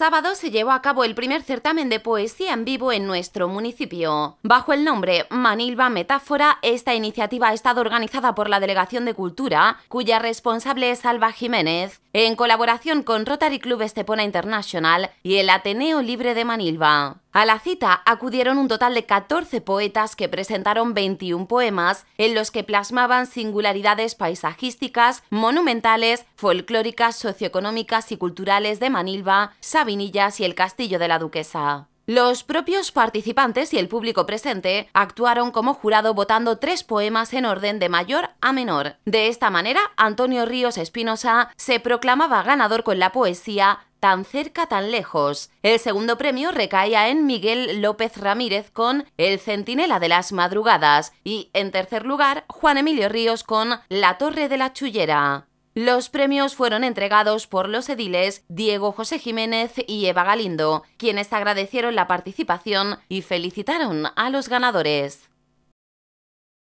sábado se llevó a cabo el primer certamen de poesía en vivo en nuestro municipio. Bajo el nombre Manilva Metáfora, esta iniciativa ha estado organizada por la Delegación de Cultura, cuya responsable es Alba Jiménez en colaboración con Rotary Club Estepona International y el Ateneo Libre de Manilva. A la cita acudieron un total de 14 poetas que presentaron 21 poemas en los que plasmaban singularidades paisajísticas, monumentales, folclóricas, socioeconómicas y culturales de Manilva, Sabinillas y el Castillo de la Duquesa. Los propios participantes y el público presente actuaron como jurado votando tres poemas en orden de mayor a menor. De esta manera, Antonio Ríos Espinosa se proclamaba ganador con la poesía Tan cerca, tan lejos. El segundo premio recaía en Miguel López Ramírez con El Centinela de las Madrugadas y, en tercer lugar, Juan Emilio Ríos con La Torre de la Chullera. Los premios fueron entregados por los ediles Diego José Jiménez y Eva Galindo, quienes agradecieron la participación y felicitaron a los ganadores.